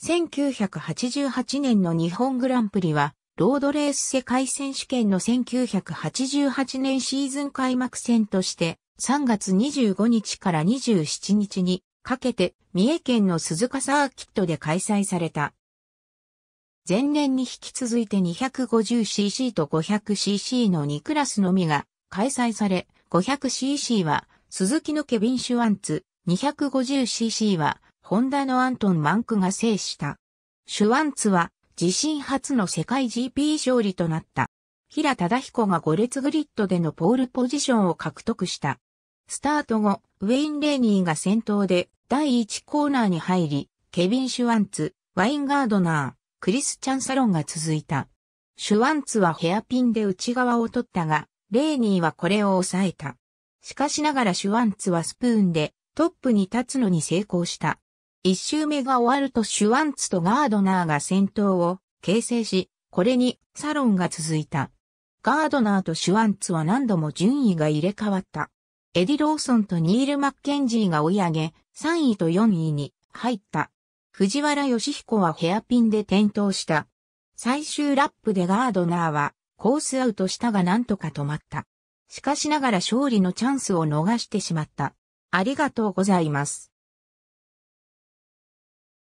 1988年の日本グランプリは、ロードレース世界選手権の1988年シーズン開幕戦として、3月25日から27日にかけて三重県の鈴鹿サーキットで開催された。前年に引き続いて 250cc と 500cc の2クラスのみが開催され、500cc は鈴木のケビン・シュワンツ、250cc はホンダのアントン・マンクが制した。シュワンツは自身初の世界 GP 勝利となった。平忠彦が5列グリッドでのポールポジションを獲得した。スタート後、ウェイン・レーニーが先頭で第1コーナーに入り、ケビン・シュワンツ、ワインガードナー、クリスチャン・サロンが続いた。シュワンツはヘアピンで内側を取ったが、レーニーはこれを抑えた。しかしながらシュワンツはスプーンでトップに立つのに成功した。一周目が終わるとシュワンツとガードナーが先頭を形成し、これにサロンが続いた。ガードナーとシュワンツは何度も順位が入れ替わった。エディ・ローソンとニール・マッケンジーが追い上げ、3位と4位に入った。藤原義彦はヘアピンで転倒した。最終ラップでガードナーはコースアウトしたが何とか止まった。しかしながら勝利のチャンスを逃してしまった。ありがとうございます。